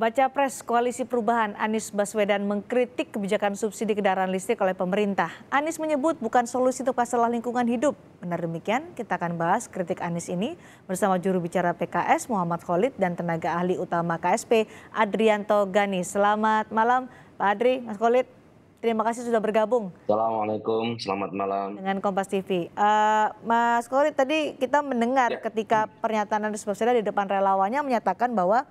Baca Pres Koalisi Perubahan Anies Baswedan mengkritik kebijakan subsidi kendaraan listrik oleh pemerintah. Anies menyebut bukan solusi untuk masalah lingkungan hidup. Benar demikian, kita akan bahas kritik Anies ini bersama juru bicara PKS Muhammad Khalid dan tenaga ahli utama KSP Adrianto Gani. Selamat malam Pak Adri, Mas Khalid. Terima kasih sudah bergabung. Assalamualaikum, selamat malam. Dengan Kompas TV. Uh, eh, Mas Kori, tadi kita mendengar ya. ketika hmm. pernyataan Anies Baswedan di depan relawannya menyatakan bahwa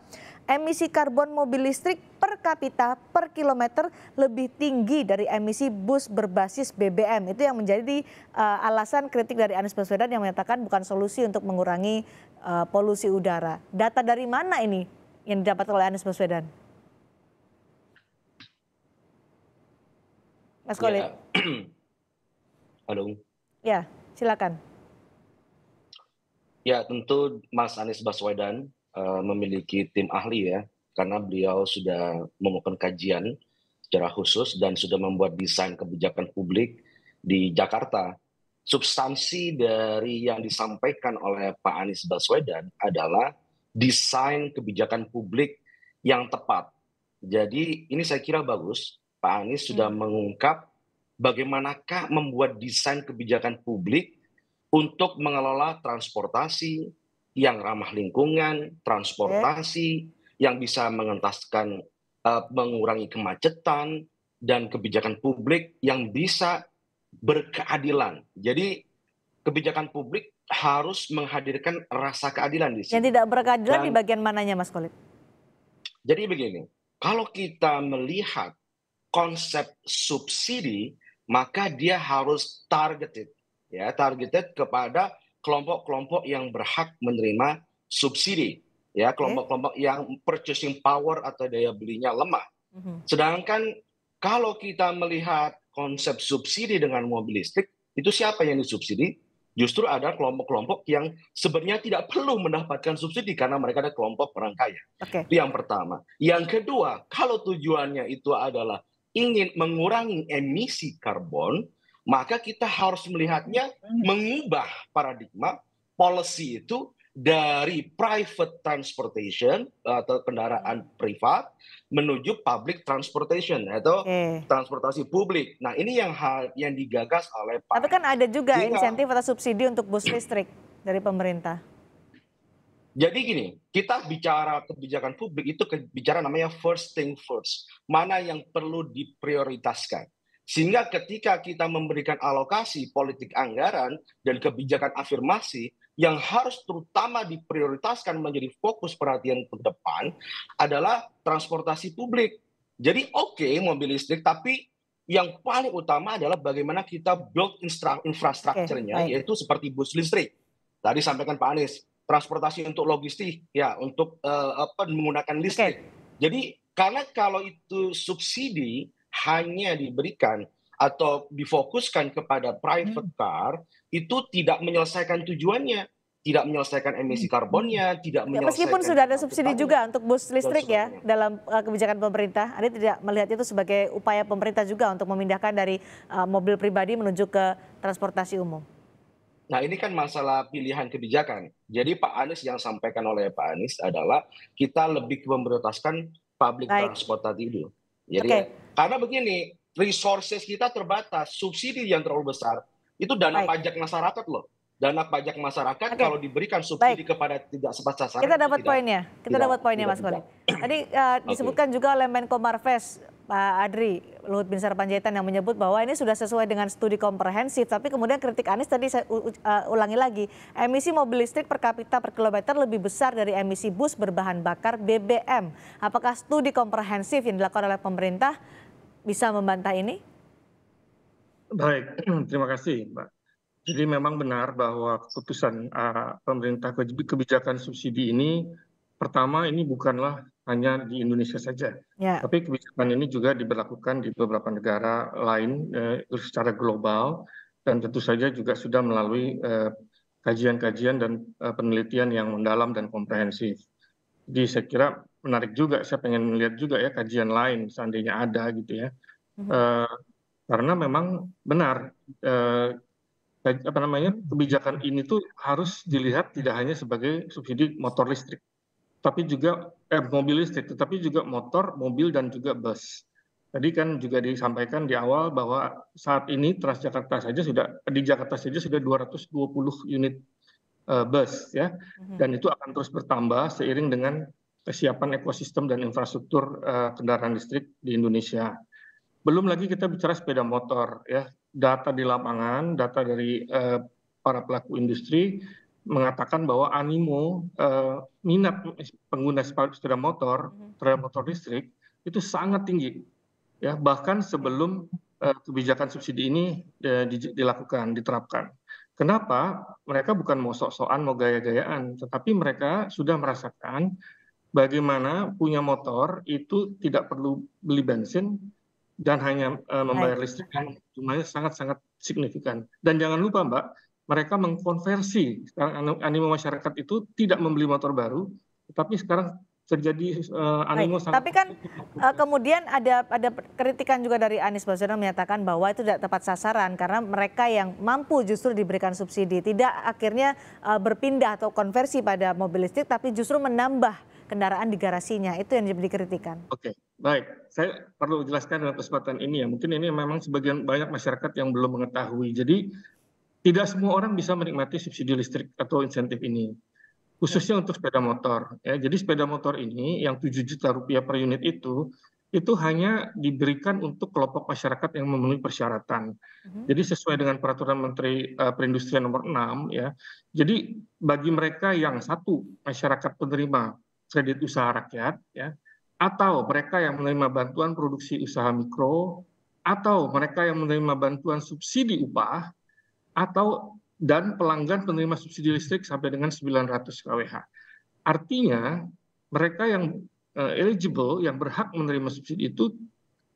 emisi karbon mobil listrik per kapita per kilometer lebih tinggi dari emisi bus berbasis BBM. Itu yang menjadi uh, alasan kritik dari Anies Baswedan yang menyatakan bukan solusi untuk mengurangi uh, polusi udara. Data dari mana ini yang didapat oleh Anies Baswedan? Mas Khalid. Ya. Halo. Ya, silakan. Ya, tentu Mas Anies Baswedan uh, memiliki tim ahli ya, karena beliau sudah melakukan kajian secara khusus dan sudah membuat desain kebijakan publik di Jakarta. Substansi dari yang disampaikan oleh Pak Anies Baswedan adalah desain kebijakan publik yang tepat. Jadi ini saya kira bagus Pak Anies sudah hmm. mengungkap bagaimanakah membuat desain kebijakan publik untuk mengelola transportasi yang ramah lingkungan, transportasi yeah. yang bisa mengentaskan uh, mengurangi kemacetan dan kebijakan publik yang bisa berkeadilan. Jadi kebijakan publik harus menghadirkan rasa keadilan di sini. Yang tidak berkeadilan dan, di bagian mananya, Mas Kolit? Jadi begini, kalau kita melihat konsep subsidi, maka dia harus targeted, ya targeted kepada kelompok-kelompok yang berhak menerima subsidi, ya kelompok-kelompok yang purchasing power atau daya belinya lemah. Mm-hmm. Sedangkan kalau kita melihat konsep subsidi dengan mobil listrik, itu siapa yang disubsidi? Justru ada kelompok-kelompok yang sebenarnya tidak perlu mendapatkan subsidi karena mereka ada kelompok orang kaya. Okay. Itu yang pertama. Yang kedua, kalau tujuannya itu adalah ingin mengurangi emisi karbon, maka kita harus melihatnya mengubah paradigma policy itu dari private transportation atau kendaraan privat menuju public transportation atau okay. transportasi publik. Nah, ini yang hal yang digagas oleh Pak. Tapi kan ada juga Jika, insentif atau subsidi untuk bus listrik dari pemerintah. Jadi gini, kita bicara kebijakan publik itu bicara namanya first thing first. Mana yang perlu diprioritaskan. Sehingga ketika kita memberikan alokasi politik anggaran dan kebijakan afirmasi, yang harus terutama diprioritaskan menjadi fokus perhatian ke depan adalah transportasi publik. Jadi oke okay, mobil listrik, tapi yang paling utama adalah bagaimana kita build infrastrukturnya, okay, yaitu seperti bus listrik. Tadi sampaikan Pak Anies, transportasi untuk logistik, ya untuk uh, apa menggunakan listrik. Okay. Jadi karena kalau itu subsidi hanya diberikan atau difokuskan kepada private hmm. car itu tidak menyelesaikan tujuannya, tidak menyelesaikan emisi hmm. karbonnya, tidak ya, meskipun sudah ada subsidi juga untuk bus listrik ya dalam eh, kebijakan pemerintah. Anda tidak melihat itu sebagai upaya pemerintah juga untuk memindahkan dari uh, mobil pribadi menuju ke transportasi umum. Nah ini kan masalah pilihan kebijakan. Jadi Pak Anies yang sampaikan oleh Pak Anies adalah kita lebih memprioritaskan public Baik. transport tadi dulu. Jadi okay. karena begini, resources kita terbatas, subsidi yang terlalu besar itu dana Baik. pajak masyarakat loh. Dana pajak masyarakat okay. kalau diberikan subsidi Baik. kepada tidak sepat sasaran. Kita dapat tidak, poinnya. Kita tidak, dapat poinnya tidak, Mas Kole. Tadi uh, disebutkan okay. juga oleh Menko Marves Pak Adri Luhut Bin Sarpanjaitan yang menyebut bahwa ini sudah sesuai dengan studi komprehensif, tapi kemudian kritik Anies tadi saya uh, ulangi lagi, emisi mobil listrik per kapita per kilometer lebih besar dari emisi bus berbahan bakar BBM. Apakah studi komprehensif yang dilakukan oleh pemerintah bisa membantah ini? Baik, terima kasih Mbak. Jadi memang benar bahwa keputusan uh, pemerintah kebijakan subsidi ini pertama ini bukanlah hanya di Indonesia saja, ya. tapi kebijakan ini juga diberlakukan di beberapa negara lain eh, secara global dan tentu saja juga sudah melalui eh, kajian-kajian eh, dan eh, penelitian yang mendalam dan komprehensif. Jadi saya kira menarik juga, saya pengen melihat juga ya kajian lain seandainya ada gitu ya, mm -hmm. eh, karena memang benar eh, apa namanya kebijakan ini tuh harus dilihat tidak hanya sebagai subsidi motor listrik tapi juga eh, mobil listrik, tetapi juga motor, mobil dan juga bus. Tadi kan juga disampaikan di awal bahwa saat ini Transjakarta saja sudah di Jakarta saja sudah 220 unit uh, bus ya, mm-hmm. dan itu akan terus bertambah seiring dengan kesiapan ekosistem dan infrastruktur uh, kendaraan listrik di Indonesia. Belum lagi kita bicara sepeda motor ya, data di lapangan, data dari uh, para pelaku industri mengatakan bahwa animo eh, minat pengguna sepeda motor terhadap mhm. motor listrik itu sangat tinggi ya bahkan sebelum eh, kebijakan subsidi ini eh, dilakukan diterapkan kenapa mereka bukan mau sok-sokan mau gaya-gayaan tetapi mereka sudah merasakan bagaimana punya motor itu tidak perlu beli bensin dan hanya uh, membayar listrik yang jumlahnya sangat-sangat signifikan. Dan jangan lupa Mbak, mereka mengkonversi sekarang anu, animo masyarakat itu tidak membeli motor baru, tetapi sekarang terjadi uh, animo Baik, sangat. Tapi kan uh, kemudian ada ada kritikan juga dari Anies Baswedan menyatakan bahwa itu tidak tepat sasaran karena mereka yang mampu justru diberikan subsidi, tidak akhirnya uh, berpindah atau konversi pada mobil listrik tapi justru menambah kendaraan di garasinya. Itu yang jadi kritikan. Oke, okay, baik. Saya perlu jelaskan dalam kesempatan ini ya. Mungkin ini memang sebagian banyak masyarakat yang belum mengetahui. Jadi tidak semua orang bisa menikmati subsidi listrik atau insentif ini khususnya untuk sepeda motor. Ya, jadi sepeda motor ini yang 7 juta rupiah per unit itu itu hanya diberikan untuk kelompok masyarakat yang memenuhi persyaratan. Mhm. Jadi sesuai dengan peraturan Menteri eh, Perindustrian nomor 6 ya. Jadi bagi mereka yang satu masyarakat penerima kredit usaha rakyat ya atau mereka yang menerima bantuan produksi usaha mikro atau mereka yang menerima bantuan subsidi upah atau dan pelanggan penerima subsidi listrik sampai dengan 900 kWh. Artinya mereka yang eh, eligible yang berhak menerima subsidi itu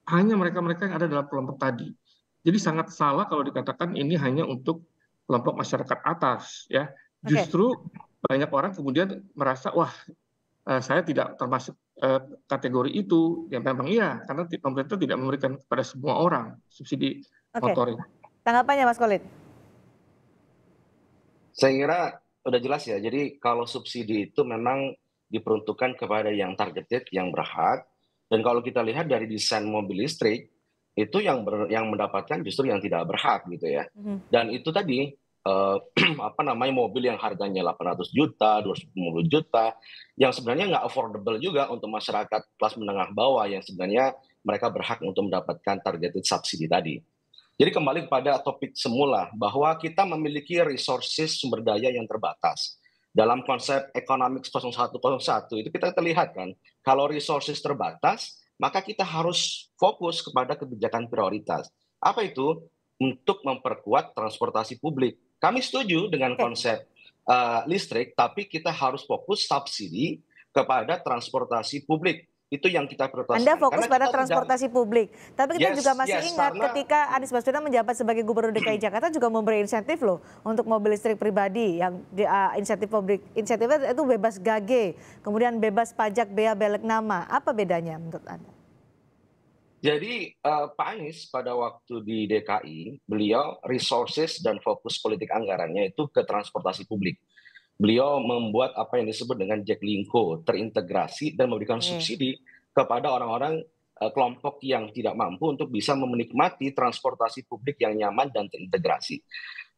hanya mereka-mereka yang ada dalam kelompok tadi. Jadi sangat salah kalau dikatakan ini hanya untuk kelompok masyarakat atas ya. Justru okay. banyak orang kemudian merasa wah eh, saya tidak termasuk eh, kategori itu. Ya memang iya karena pemerintah tidak memberikan kepada semua orang subsidi okay. motor Tanggapannya Mas Kolit? Saya kira udah jelas ya. Jadi kalau subsidi itu memang diperuntukkan kepada yang targeted, yang berhak. Dan kalau kita lihat dari desain mobil listrik, itu yang ber, yang mendapatkan justru yang tidak berhak gitu ya. mm Dan itu tadi eh, apa namanya mobil yang harganya 800 juta, 250 juta, yang sebenarnya nggak affordable juga untuk masyarakat kelas menengah bawah yang sebenarnya mereka berhak untuk mendapatkan targeted subsidi tadi. Jadi kembali kepada topik semula bahwa kita memiliki resources sumber daya yang terbatas. Dalam konsep Economics 0101 itu kita terlihat kan kalau resources terbatas maka kita harus fokus kepada kebijakan prioritas. Apa itu? Untuk memperkuat transportasi publik. Kami setuju dengan konsep uh, listrik tapi kita harus fokus subsidi kepada transportasi publik itu yang kita prioritaskan. Anda fokus Karena pada transportasi tidak... publik. Tapi kita yes, juga masih yes, ingat karena... ketika Anies Baswedan menjabat sebagai Gubernur DKI Jakarta juga memberi insentif loh untuk mobil listrik pribadi yang di, uh, insentif publik. Insentifnya itu bebas gage, kemudian bebas pajak bea belek nama. Apa bedanya menurut Anda? Jadi uh, Pak Anies pada waktu di DKI, beliau resources dan fokus politik anggarannya itu ke transportasi publik beliau membuat apa yang disebut dengan Jack Jaklingko terintegrasi dan memberikan hmm. subsidi kepada orang-orang eh, kelompok yang tidak mampu untuk bisa menikmati transportasi publik yang nyaman dan terintegrasi.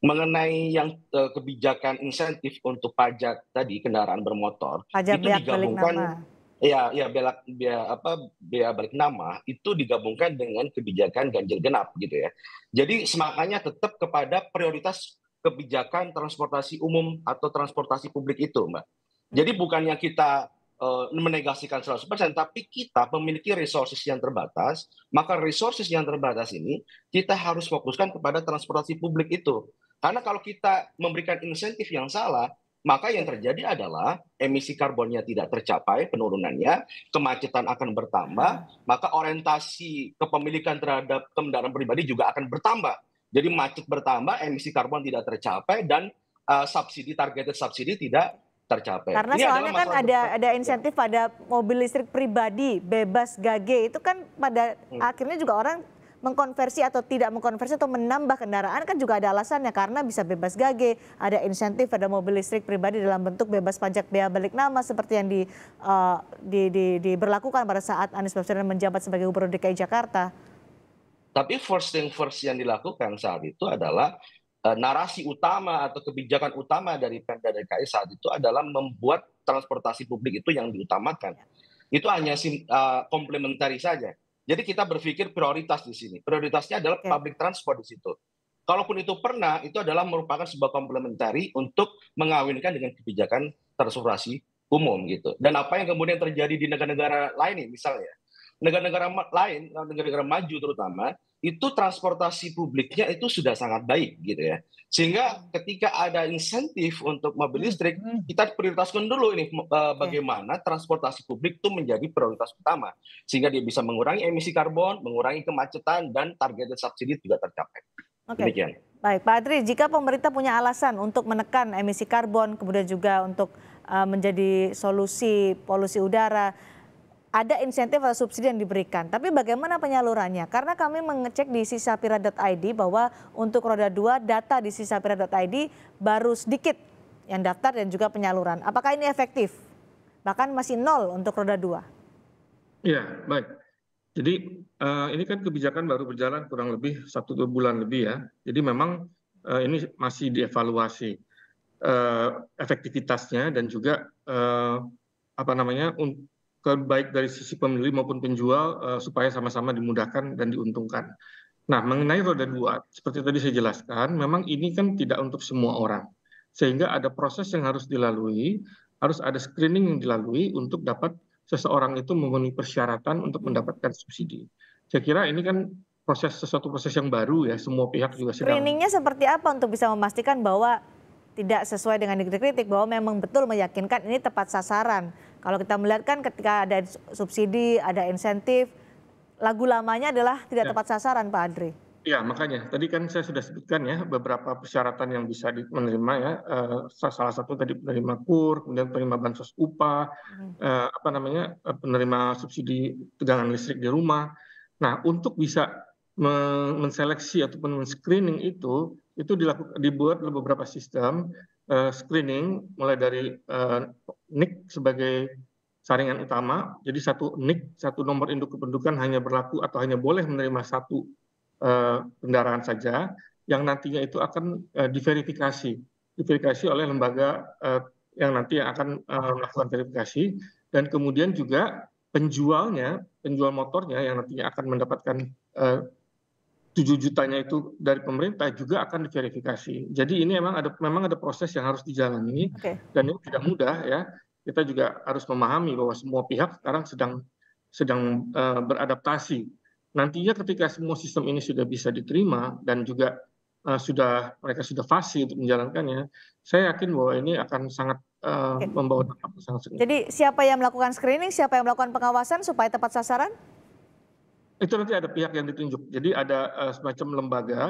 Mengenai yang eh, kebijakan insentif untuk pajak tadi kendaraan bermotor pajak itu digabungkan ya ya bela bea, apa bea balik nama itu digabungkan dengan kebijakan ganjil genap gitu ya. Jadi semangatnya tetap kepada prioritas kebijakan transportasi umum atau transportasi publik itu, Mbak. Jadi bukannya kita uh, menegasikan 100%, tapi kita memiliki resources yang terbatas, maka resources yang terbatas ini kita harus fokuskan kepada transportasi publik itu. Karena kalau kita memberikan insentif yang salah, maka yang terjadi adalah emisi karbonnya tidak tercapai penurunannya, kemacetan akan bertambah, maka orientasi kepemilikan terhadap kendaraan pribadi juga akan bertambah jadi macet bertambah, emisi karbon tidak tercapai dan uh, subsidi targeted subsidi tidak tercapai. Karena Ini soalnya kan ada depan. ada insentif pada mobil listrik pribadi bebas gage itu kan pada hmm. akhirnya juga orang mengkonversi atau tidak mengkonversi atau menambah kendaraan kan juga ada alasannya karena bisa bebas gage, ada insentif pada mobil listrik pribadi dalam bentuk bebas pajak bea balik nama seperti yang di, uh, di, di, diberlakukan pada saat Anies Baswedan menjabat sebagai Gubernur DKI Jakarta. Tapi first thing first yang dilakukan saat itu adalah uh, narasi utama atau kebijakan utama dari Pemda DKI saat itu adalah membuat transportasi publik itu yang diutamakan. Itu hanya sim, uh, komplementari saja. Jadi kita berpikir prioritas di sini. Prioritasnya adalah public transport di situ. Kalaupun itu pernah, itu adalah merupakan sebuah komplementari untuk mengawinkan dengan kebijakan transportasi umum gitu. Dan apa yang kemudian terjadi di negara-negara lain nih, misalnya, negara-negara lain, negara-negara maju terutama, itu transportasi publiknya itu sudah sangat baik gitu ya. Sehingga hmm. ketika ada insentif untuk mobil hmm, listrik, hmm. kita prioritaskan dulu ini eh, bagaimana transportasi publik itu menjadi prioritas utama sehingga dia bisa mengurangi emisi karbon, mengurangi kemacetan dan target subsidi juga tercapai. Oke. Demikian. Baik, Pak Adri, jika pemerintah punya alasan untuk menekan emisi karbon kemudian juga untuk eh, menjadi solusi polusi udara ada insentif atau subsidi yang diberikan. Tapi bagaimana penyalurannya? Karena kami mengecek di sisapira.id bahwa untuk roda 2 data di sisapira.id baru sedikit yang daftar dan juga penyaluran. Apakah ini efektif? Bahkan masih nol untuk roda 2. Ya, baik. Jadi uh, ini kan kebijakan baru berjalan kurang lebih satu dua bulan lebih ya. Jadi memang uh, ini masih dievaluasi uh, efektivitasnya dan juga uh, apa namanya baik dari sisi pembeli maupun penjual eh, supaya sama-sama dimudahkan dan diuntungkan. Nah, mengenai roda dua, seperti tadi saya jelaskan, memang ini kan tidak untuk semua orang. Sehingga ada proses yang harus dilalui, harus ada screening yang dilalui untuk dapat seseorang itu memenuhi persyaratan untuk mendapatkan subsidi. Saya kira ini kan proses sesuatu proses yang baru ya, semua pihak juga sedang. Screeningnya seperti apa untuk bisa memastikan bahwa tidak sesuai dengan dikritik bahwa memang betul meyakinkan ini tepat sasaran kalau kita melihat kan ketika ada subsidi, ada insentif, lagu lamanya adalah tidak ya. tepat sasaran Pak Andri. Ya, makanya tadi kan saya sudah sebutkan ya beberapa persyaratan yang bisa menerima ya. uh, salah satu tadi penerima kur, kemudian penerima bansos upah, hmm. uh, apa namanya eh, penerima subsidi tegangan listrik di rumah. Nah, untuk bisa menseleksi ataupun men-screening itu, itu dilakukan dibuat beberapa sistem Eh, screening mulai dari uh, eh, NIK sebagai saringan utama. Jadi satu NIK, satu nomor induk kependudukan hanya berlaku atau hanya boleh menerima satu uh, kendaraan saja yang nantinya itu akan uh, diverifikasi, diverifikasi oleh lembaga uh, yang nanti akan uh, melakukan verifikasi dan kemudian juga penjualnya, penjual motornya yang nantinya akan mendapatkan uh, 7 jutanya itu dari pemerintah juga akan diverifikasi. Jadi ini memang ada memang ada proses yang harus dijalani okay. dan ini tidak mudah ya. Kita juga harus memahami bahwa semua pihak sekarang sedang sedang uh, beradaptasi. Nantinya ketika semua sistem ini sudah bisa diterima dan juga uh, sudah mereka sudah fasih untuk menjalankannya, saya yakin bahwa ini akan sangat uh, membawa dampak sangat signifikan. Jadi siapa yang melakukan screening, siapa yang melakukan pengawasan supaya tepat sasaran? itu nanti ada pihak yang ditunjuk. Jadi ada uh, semacam lembaga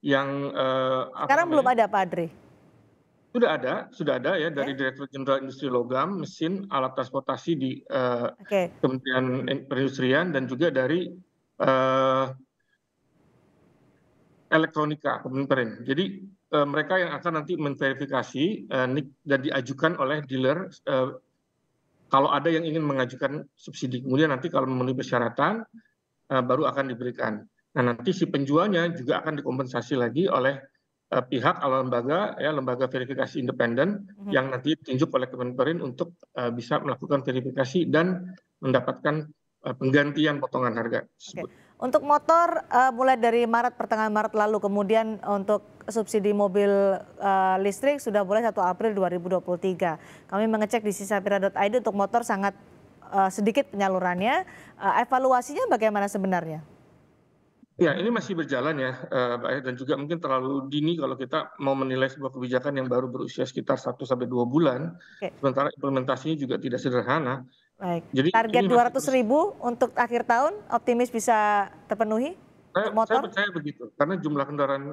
yang uh, sekarang belum ada Pak Adri. Sudah ada, sudah ada ya okay. dari ya. Direktur Jenderal Industri Logam, mesin, alat transportasi di uh, eh, okay. Kementerian Perindustrian dan juga dari uh, elektronika Kementerian. Jadi uh, mereka yang akan nanti memverifikasi uh, dan diajukan oleh dealer uh, kalau ada yang ingin mengajukan subsidi. Kemudian nanti kalau memenuhi persyaratan Eh, baru akan diberikan. Nah nanti si penjualnya juga akan dikompensasi lagi oleh uh, pihak atau lembaga ya lembaga verifikasi independen mm-hmm. yang nanti ditunjuk oleh Kemenperin untuk uh, bisa melakukan verifikasi dan mendapatkan uh, penggantian potongan harga. Okay. Untuk motor uh, mulai dari Maret pertengahan Maret lalu kemudian untuk subsidi mobil uh, listrik sudah mulai 1 April 2023. Kami mengecek di sisapira.id untuk motor sangat Eh, sedikit penyalurannya. Eh, evaluasinya bagaimana sebenarnya? Ya, ini masih berjalan ya, eh, Pak. dan juga mungkin terlalu dini kalau kita mau menilai sebuah kebijakan yang baru berusia sekitar 1 sampai dua bulan. Okay. Sementara implementasinya juga tidak sederhana. Baik. Jadi target dua ratus ribu untuk akhir tahun optimis bisa terpenuhi? Saya, motor? saya percaya begitu, karena jumlah kendaraan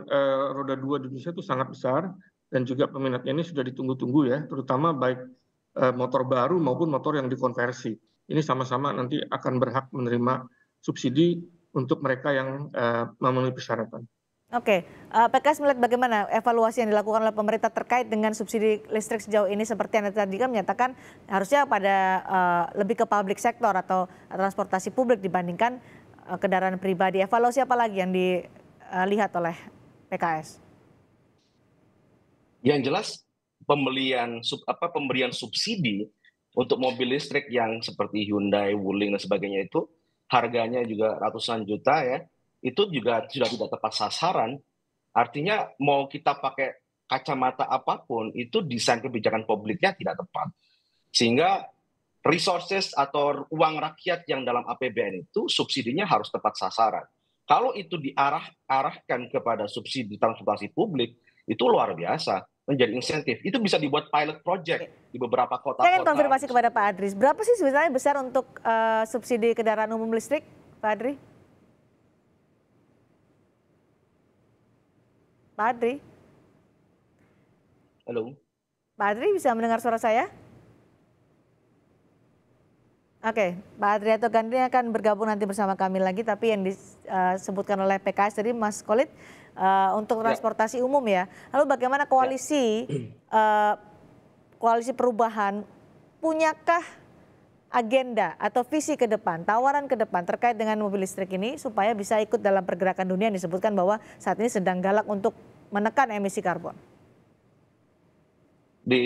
roda dua di Indonesia itu sangat besar dan juga peminatnya ini sudah ditunggu-tunggu ya, terutama baik Eh, motor baru maupun motor yang dikonversi. Ini sama-sama nanti akan berhak menerima subsidi untuk mereka yang eh, memenuhi persyaratan. Oke, eh, PKS melihat bagaimana evaluasi yang dilakukan oleh pemerintah terkait dengan subsidi listrik sejauh ini seperti yang tadi kan menyatakan harusnya pada lebih ke publik sektor atau transportasi publik dibandingkan kendaraan pribadi. Evaluasi apa lagi yang dilihat oleh PKS? Yang jelas pembelian sub, apa pemberian subsidi untuk mobil listrik yang seperti Hyundai, Wuling dan sebagainya itu harganya juga ratusan juta ya. Itu juga sudah tidak tepat sasaran. Artinya mau kita pakai kacamata apapun itu desain kebijakan publiknya tidak tepat. Sehingga resources atau uang rakyat yang dalam APBN itu subsidinya harus tepat sasaran. Kalau itu diarah arahkan kepada subsidi transportasi publik itu luar biasa menjadi insentif. Itu bisa dibuat pilot project di beberapa kota. Saya ingin konfirmasi kepada Pak Adris, berapa sih sebenarnya besar untuk uh, subsidi kendaraan umum listrik, Pak Adri? Pak Adri? Halo. Pak Adri bisa mendengar suara saya? Oke, Pak Adriato Gandri akan bergabung nanti bersama kami lagi, tapi yang disebutkan eh, oleh PKS tadi Mas Kolit, Eh, untuk ya. transportasi ya. umum ya. Lalu bagaimana ya. koalisi ya. uh, koalisi perubahan punyakah agenda atau visi ke depan, tawaran ke depan terkait dengan mobil listrik ini supaya bisa ikut dalam pergerakan dunia yang disebutkan bahwa saat ini sedang galak untuk menekan emisi karbon? Di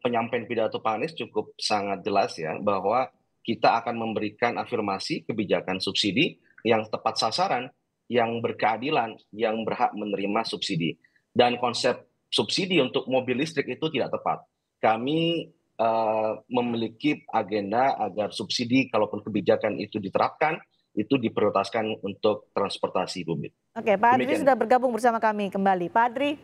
penyampaian pidato Pak Anies cukup sangat jelas ya bahwa kita akan memberikan afirmasi kebijakan subsidi yang tepat sasaran yang berkeadilan yang berhak menerima subsidi. Dan konsep subsidi untuk mobil listrik itu tidak tepat. Kami uh, memiliki agenda agar subsidi kalaupun kebijakan itu diterapkan itu diprioritaskan untuk transportasi publik. Oke, Pak Adri sudah bergabung bersama kami kembali. Pak Adri.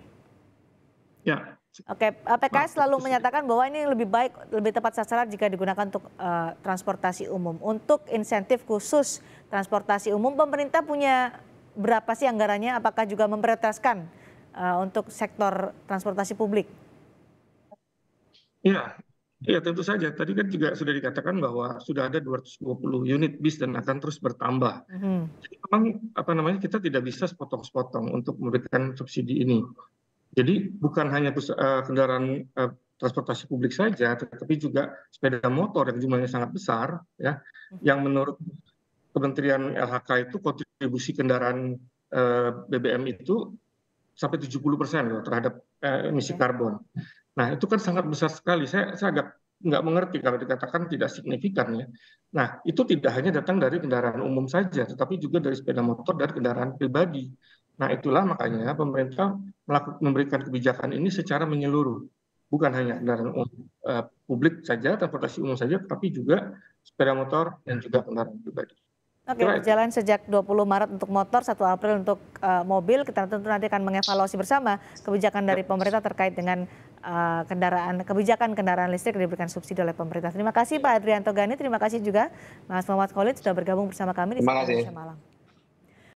Ya. Oke, PKS selalu menyatakan bahwa ini lebih baik, lebih tepat sasaran jika digunakan untuk uh, transportasi umum. Untuk insentif khusus transportasi umum, pemerintah punya berapa sih anggarannya? Apakah juga memprioritaskan uh, untuk sektor transportasi publik? Ya, ya tentu saja. Tadi kan juga sudah dikatakan bahwa sudah ada 220 unit bis dan akan terus bertambah. Hmm. Jadi memang apa namanya kita tidak bisa sepotong-sepotong untuk memberikan subsidi ini. Jadi bukan hanya uh, kendaraan uh, transportasi publik saja, tetapi juga sepeda motor yang jumlahnya sangat besar, ya, mm-hmm. yang menurut Kementerian LHK itu kontribusi kendaraan eh, BBM itu sampai 70 persen terhadap eh, emisi karbon. Nah itu kan sangat besar sekali. Saya, saya agak nggak mengerti kalau dikatakan tidak signifikan ya. Nah itu tidak hanya datang dari kendaraan umum saja, tetapi juga dari sepeda motor dan kendaraan pribadi. Nah itulah makanya pemerintah melakukan memberikan kebijakan ini secara menyeluruh, bukan hanya kendaraan umum, eh, publik saja, transportasi umum saja, tapi juga sepeda motor dan juga kendaraan pribadi. Oke, okay, berjalan sejak 20 Maret untuk motor, 1 April untuk uh, mobil. Kita tentu nanti akan mengevaluasi bersama kebijakan dari pemerintah terkait dengan uh, kendaraan kebijakan kendaraan listrik diberikan subsidi oleh pemerintah. Terima kasih Pak Adrianto Gani, terima kasih juga Mas Muhammad Khalid sudah bergabung bersama kami di Terima kasih.